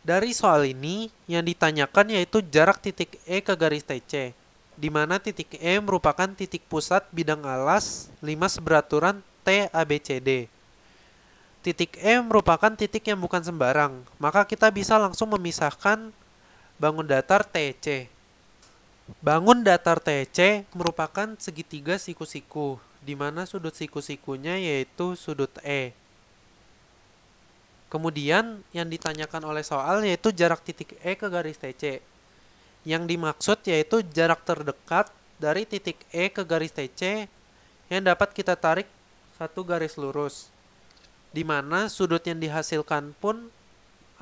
Dari soal ini, yang ditanyakan yaitu jarak titik E ke garis TC, di mana titik E merupakan titik pusat bidang alas 5 seberaturan TABCD. Titik E merupakan titik yang bukan sembarang, maka kita bisa langsung memisahkan bangun datar TC. Bangun datar TC merupakan segitiga siku-siku, di mana sudut siku-sikunya yaitu sudut E. Kemudian yang ditanyakan oleh soal yaitu jarak titik E ke garis TC. Yang dimaksud yaitu jarak terdekat dari titik E ke garis TC yang dapat kita tarik satu garis lurus. Di mana sudut yang dihasilkan pun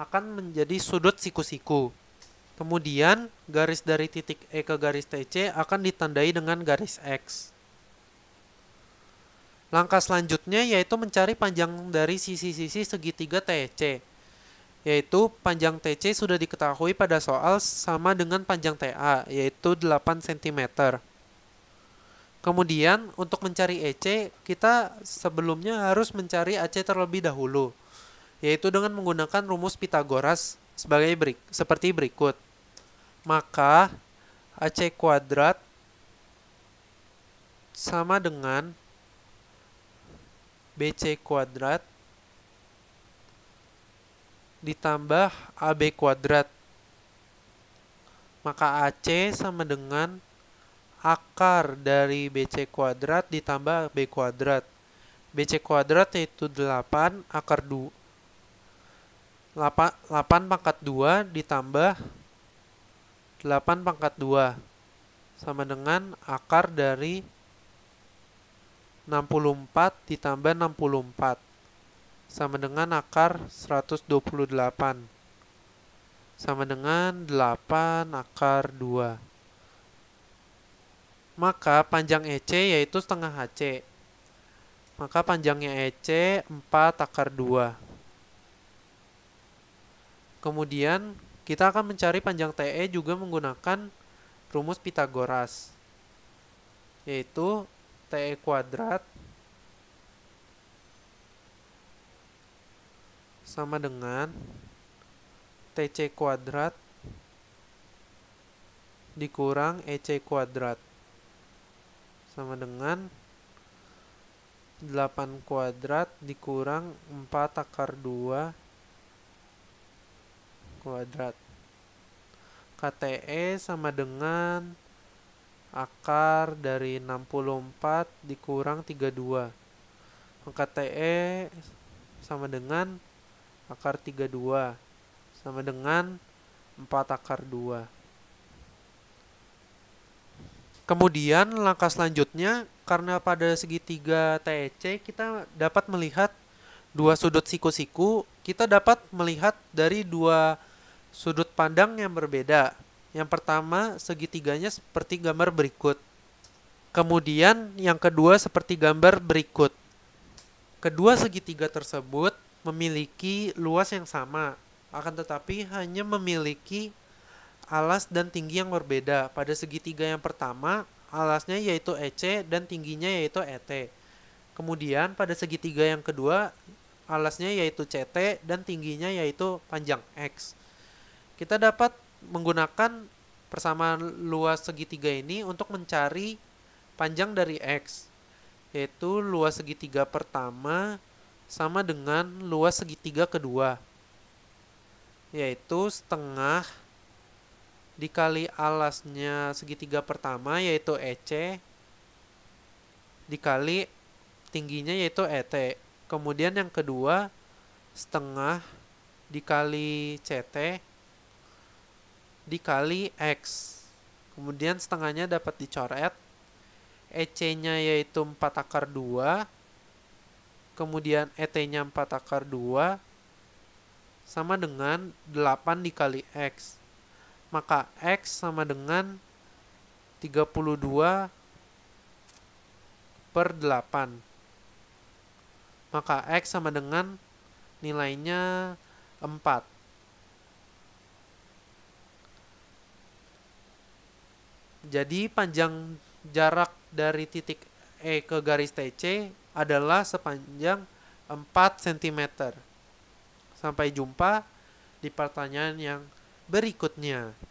akan menjadi sudut siku-siku. Kemudian garis dari titik E ke garis TC akan ditandai dengan garis X. Langkah selanjutnya yaitu mencari panjang dari sisi-sisi segitiga TC, yaitu panjang TC sudah diketahui pada soal sama dengan panjang TA, yaitu 8 cm. Kemudian, untuk mencari EC, kita sebelumnya harus mencari AC terlebih dahulu, yaitu dengan menggunakan rumus Pythagoras sebagai berik seperti berikut. Maka, AC kuadrat sama dengan BC kuadrat ditambah AB kuadrat. Maka AC sama dengan akar dari BC kuadrat ditambah B kuadrat. BC kuadrat yaitu 8 akar 2. 8, 8 pangkat 2 ditambah 8 pangkat 2 sama dengan akar dari 64 ditambah 64 sama dengan akar 128 sama dengan 8 akar 2 maka panjang EC yaitu setengah HC maka panjangnya EC 4 akar 2 kemudian kita akan mencari panjang TE juga menggunakan rumus Pitagoras yaitu T kuadrat sama dengan TC kuadrat dikurang EC kuadrat sama dengan 8 kuadrat dikurang 4 akar 2 kuadrat KTE sama dengan akar dari 64 dikurang 32 maka TE sama dengan akar 32 sama dengan 4 akar 2 kemudian langkah selanjutnya karena pada segitiga TEC kita dapat melihat dua sudut siku-siku kita dapat melihat dari dua sudut pandang yang berbeda yang pertama, segitiganya seperti gambar berikut. Kemudian yang kedua seperti gambar berikut. Kedua segitiga tersebut memiliki luas yang sama, akan tetapi hanya memiliki alas dan tinggi yang berbeda. Pada segitiga yang pertama, alasnya yaitu EC dan tingginya yaitu ET. Kemudian pada segitiga yang kedua, alasnya yaitu CT dan tingginya yaitu panjang X. Kita dapat menggunakan persamaan luas segitiga ini untuk mencari panjang dari X yaitu luas segitiga pertama sama dengan luas segitiga kedua yaitu setengah dikali alasnya segitiga pertama yaitu EC dikali tingginya yaitu ET. Kemudian yang kedua setengah dikali CT dikali X. Kemudian setengahnya dapat dicoret. EC-nya yaitu 4 akar 2. Kemudian ET-nya 4 akar 2. Sama dengan 8 dikali X. Maka X sama dengan 32 per 8. Maka X sama dengan nilainya 4. Jadi panjang jarak dari titik E ke garis TC adalah sepanjang 4 cm. Sampai jumpa di pertanyaan yang berikutnya.